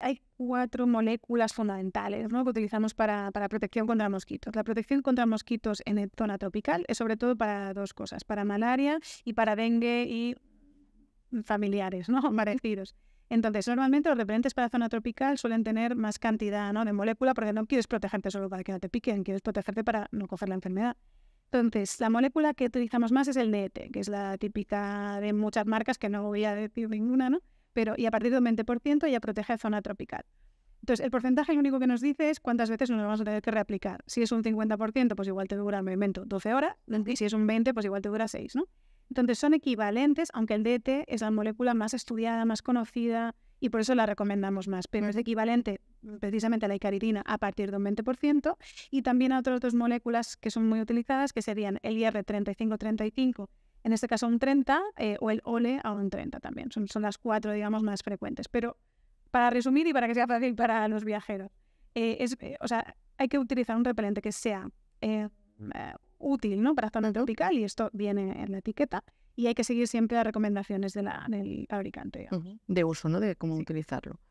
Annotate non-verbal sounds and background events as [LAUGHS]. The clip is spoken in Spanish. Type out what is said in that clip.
Hay cuatro moléculas fundamentales ¿no? que utilizamos para, para, protección contra mosquitos. La protección contra mosquitos en e, zona tropical es sobre todo para dos cosas, para malaria y para dengue y familiares, ¿no? [LAUGHS] Parecidos. Entonces, normalmente los repelentes para zona tropical suelen tener más cantidad ¿no? de molécula porque no quieres protegerte solo para que no te piquen, quieres protegerte para no coger la enfermedad. Entonces, la molécula que utilizamos más es el NET, que es la típica de muchas marcas que no voy a decir ninguna, ¿no? pero y a partir de un 20% ya protege zona tropical. Entonces, el porcentaje lo único que nos dice es cuántas veces nos vamos a tener que reaplicar. Si es un 50%, pues igual te dura, el movimiento 12 horas, y si es un 20%, pues igual te dura 6, ¿no? Entonces, son equivalentes, aunque el DT es la molécula más estudiada, más conocida, y por eso la recomendamos más, pero es equivalente mm, precisamente a la icaritina a partir de un 20% y también a otras dos moléculas que son muy utilizadas, que serían el IR3535 en este caso un 30 eh, o el OLE a un 30 también. Son, las cuatro, digamos, más frecuentes. Pero para resumir y para que sea fácil para los viajeros, eh, es, eh, o sea, hay que utilizar un repelente que sea útil ¿no? para zona tropical y esto viene en la etiqueta. Y hay que seguir siempre las recomendaciones de del fabricante. De uso, ¿no? De cómo utilizarlo.